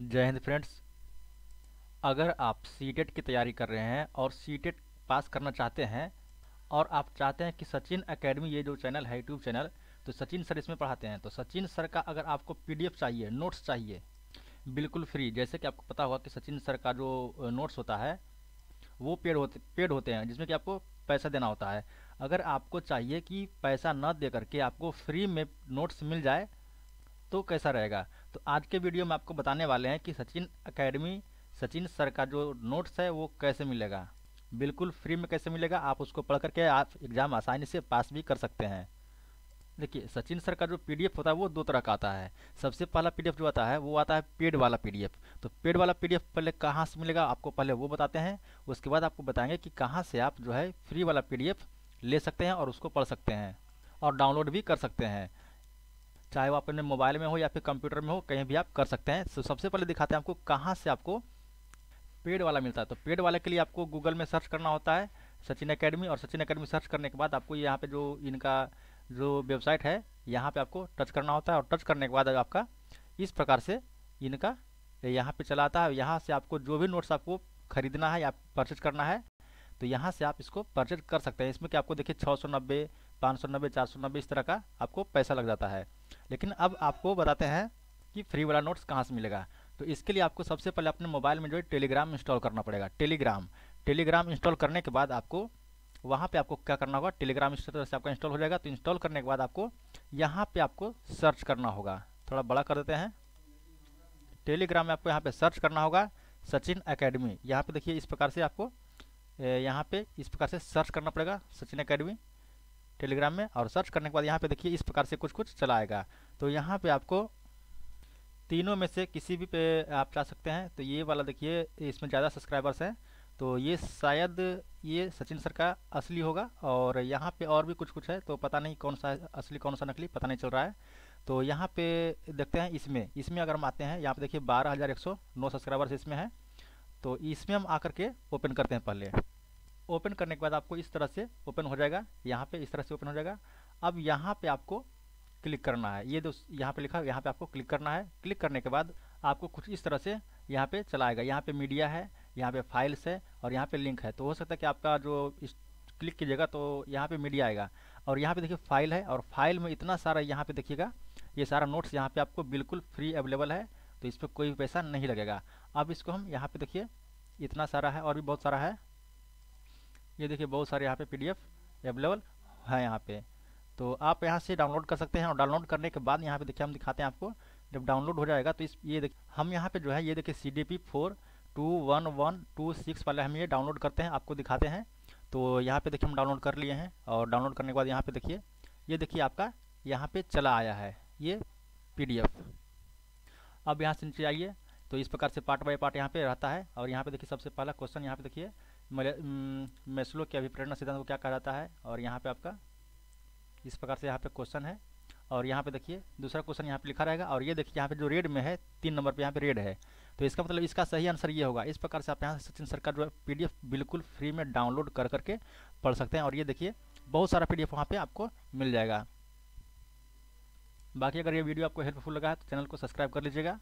जय हिंद फ्रेंड्स अगर आप सी e की तैयारी कर रहे हैं और सी e पास करना चाहते हैं और आप चाहते हैं कि सचिन एकेडमी ये जो चैनल है यूट्यूब चैनल तो सचिन सर इसमें पढ़ाते हैं तो सचिन सर का अगर आपको पीडीएफ चाहिए नोट्स चाहिए बिल्कुल फ्री जैसे कि आपको पता होगा कि सचिन सर का जो नोट्स होता है वो पेड होते पेड होते हैं जिसमें कि आपको पैसा देना होता है अगर आपको चाहिए कि पैसा न दे करके आपको फ्री में नोट्स मिल जाए तो कैसा रहेगा तो आज के वीडियो में आपको बताने वाले हैं कि सचिन अकेडमी सचिन सर का जो नोट्स है वो कैसे मिलेगा बिल्कुल फ्री में कैसे मिलेगा आप उसको पढ़ करके आप एग्ज़ाम आसानी से पास भी कर सकते हैं देखिए सचिन सर का जो पीडीएफ होता है वो दो तरह का आता है सबसे पहला पीडीएफ जो आता है वो आता है पेड वाला पीडीएफ तो पेड वाला पीडीएफ पहले कहाँ से मिलेगा आपको पहले वो बताते हैं उसके बाद आपको बताएंगे कि कहाँ से आप जो है फ्री वाला पीडीएफ ले सकते हैं और उसको पढ़ सकते हैं और डाउनलोड भी कर सकते हैं चाहे वो अपने मोबाइल में हो या फिर कंप्यूटर में हो कहीं भी आप कर सकते हैं तो सबसे पहले दिखाते हैं आपको कहाँ से आपको पेड वाला मिलता है तो पेड वाले के लिए आपको गूगल में सर्च करना होता है सचिन अकेडमी और सचिन अकेडमी सर्च करने के बाद आपको यहाँ पे जो इनका जो वेबसाइट है यहाँ पे आपको टच करना होता है और टच करने के बाद आपका इस प्रकार से इनका यहाँ पे चलाता है यहाँ से आपको जो भी नोट्स आपको खरीदना है या परचेज करना है तो यहाँ से आप इसको परचेज कर सकते हैं इसमें कि आपको देखिए छः सौ नब्बे पाँच सौ नब्बे चार सौ नब्बे इस तरह का आपको पैसा लग जाता है लेकिन अब आपको बताते हैं कि फ्री वाला नोट्स कहाँ से मिलेगा तो इसके लिए आपको सबसे पहले अपने मोबाइल में जो है टेलीग्राम इंस्टॉल करना पड़ेगा टेलीग्राम टेलीग्राम इंस्टॉल करने के बाद आपको वहाँ पे आपको क्या करना होगा टेलीग्राम इस तरह से आपका इंस्टॉल हो जाएगा तो इंस्टॉल करने के बाद आपको यहाँ पे आपको सर्च करना होगा थोड़ा बड़ा कर देते हैं टेलीग्राम में आपको यहाँ पे सर्च करना होगा सचिन एकेडमी यहाँ पे देखिए इस प्रकार से आपको यहाँ पे इस प्रकार से सर्च करना पड़ेगा सचिन अकेडमी टेलीग्राम में और सर्च करने के बाद यहाँ पे देखिए इस प्रकार से कुछ कुछ चलाएगा तो यहाँ पे आपको तीनों में से किसी भी पे आप जा सकते हैं तो ये वाला देखिए इसमें ज़्यादा सब्सक्राइबर्स हैं तो ये शायद ये सचिन सर का असली होगा और यहाँ पे और भी कुछ कुछ है तो पता नहीं कौन सा असली कौन सा नकली पता नहीं चल रहा है तो यहाँ पे देखते हैं इसमें इसमें अगर हम आते हैं यहाँ पे देखिए बारह हज़ार एक सौ नौ सब्सक्राइबर्स इसमें हैं तो इसमें हम आकर के ओपन करते हैं पहले ओपन करने के बाद आपको इस तरह से ओपन हो जाएगा यहाँ पे इस तरह से ओपन हो जाएगा अब यहाँ पे आपको क्लिक करना है ये दोस्त यहाँ पे लिखा यहाँ पे आपको क्लिक करना है क्लिक करने के बाद आपको कुछ इस तरह से यहाँ पे चलाएगा यहाँ पे मीडिया है यहाँ पे फाइल्स है और यहाँ पे लिंक है तो हो सकता है कि आपका जो इस क्लिक कीजिएगा तो यहाँ पे मीडिया आएगा और यहाँ पे देखिए फाइल है और फाइल में इतना सारा यहाँ पे देखिएगा ये सारा नोट्स यहाँ पे आपको बिल्कुल फ्री अवेलेबल है तो इस पर कोई पैसा नहीं लगेगा अब इसको हम यहाँ पे देखिए इतना सारा है और भी बहुत सारा है ये देखिए बहुत सारे यहाँ पे पीडीएफ अवेलेबल है यहाँ पे तो आप यहाँ से डाउनलोड कर सकते हैं और डाउनलोड करने के बाद यहाँ पे देखिए हम दिखाते हैं आपको जब डाउनलोड हो जाएगा तो इस ये देखिए हम यहाँ पे जो है ये देखिए C D P four two one one two six वाला हम ये डाउनलोड करते हैं आपको दिखाते हैं तो यहाँ पे देखिए हम डाउनलोड कर लिए हैं और डाउनलोड करने के बाद यहाँ पे देखिए ये देखिए आपका यहाँ पे चला आया है ये एफ अब यहाँ से नीचे आइए तो इस प्रकार से पार्ट बाय पार्ट यहाँ पे रहता है और यहाँ पे देखिए सबसे पहला क्वेश्चन यहाँ पे देखिए मैस्लो के अभिप्रेरणा सिद्धांत को क्या कहा जाता है और यहाँ पे आपका इस प्रकार से यहाँ पे क्वेश्चन है और यहाँ पे देखिए दूसरा क्वेश्चन यहाँ पे लिखा रहेगा और ये देखिए यहाँ पे जो रेड में है तीन नंबर पे यहाँ पे रेड है तो इसका मतलब इसका सही आंसर ये होगा इस प्रकार से आप यहाँ सचिन सरकार जो पी बिल्कुल फ्री में डाउनलोड कर करके पढ़ सकते हैं और ये देखिए बहुत सारा पी डी वहाँ पर आपको मिल जाएगा बाकी अगर ये वीडियो आपको हेल्पफुल लगा तो चैनल को सब्सक्राइब कर लीजिएगा